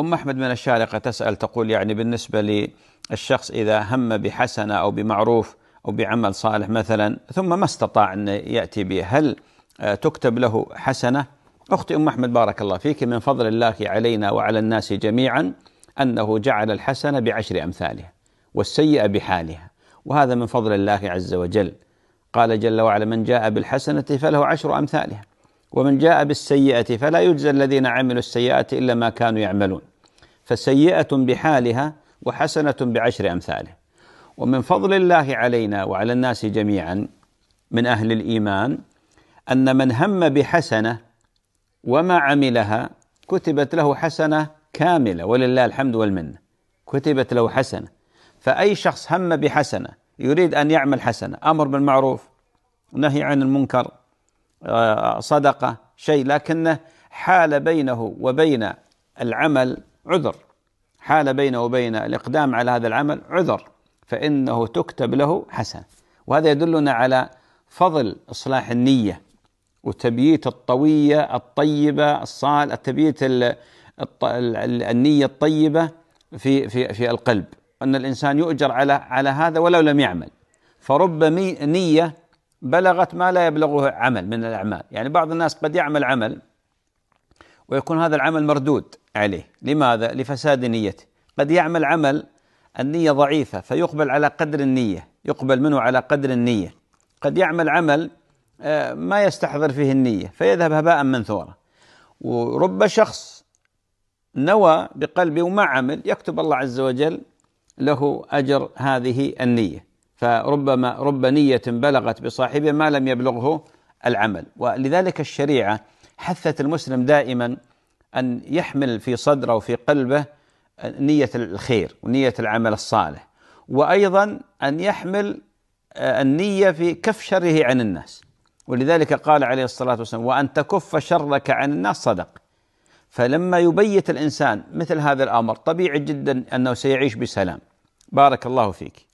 أم أحمد من الشارقة تسأل تقول يعني بالنسبة للشخص إذا هم بحسنة أو بمعروف أو بعمل صالح مثلا ثم ما استطاع أن يأتي به هل آه، تكتب له حسنة أختي أم أحمد بارك الله فيك من فضل الله علينا وعلى الناس جميعا أنه جعل الحسنة بعشر أمثالها والسيئة بحالها وهذا من فضل الله عز وجل قال جل وعلا من جاء بالحسنة فله عشر أمثالها ومن جاء بالسيئة فلا يجزى الذين عملوا السيئات إلا ما كانوا يعملون فسيئة بحالها وحسنة بعشر أمثاله ومن فضل الله علينا وعلى الناس جميعا من أهل الإيمان أن من هم بحسنة وما عملها كتبت له حسنة كاملة ولله الحمد والمنة كتبت له حسنة فأي شخص هم بحسنة يريد أن يعمل حسنة أمر بالمعروف نهي عن المنكر آه، صدقة شيء لكنه حال بينه وبين العمل عذر حال بينه وبين الإقدام على هذا العمل عذر فإنه تكتب له حسنة وهذا يدلنا على فضل إصلاح النية وتبييت الطوية الطيبة الصال التبييت النية الطيبة في في في القلب أن الإنسان يؤجر على على هذا ولو لم يعمل فرب نية بلغت ما لا يبلغه عمل من الأعمال يعني بعض الناس قد يعمل عمل ويكون هذا العمل مردود عليه لماذا؟ لفساد نيته قد يعمل عمل النية ضعيفة فيقبل على قدر النية يقبل منه على قدر النية قد يعمل عمل آه، ما يستحضر فيه النية فيذهب هباء منثورا ورب شخص نوى بقلبه وما عمل يكتب الله عز وجل له أجر هذه النية فربما رب نية بلغت بصاحبه ما لم يبلغه العمل ولذلك الشريعة حثت المسلم دائما أن يحمل في صدره وفي قلبه نية الخير ونية العمل الصالح وأيضا أن يحمل آه، النية في كف شره عن الناس ولذلك قال عليه الصلاة والسلام وأن تكف شرك عن الناس صدق فلما يبيت الإنسان مثل هذا الأمر طبيعي جدا أنه سيعيش بسلام بارك الله فيك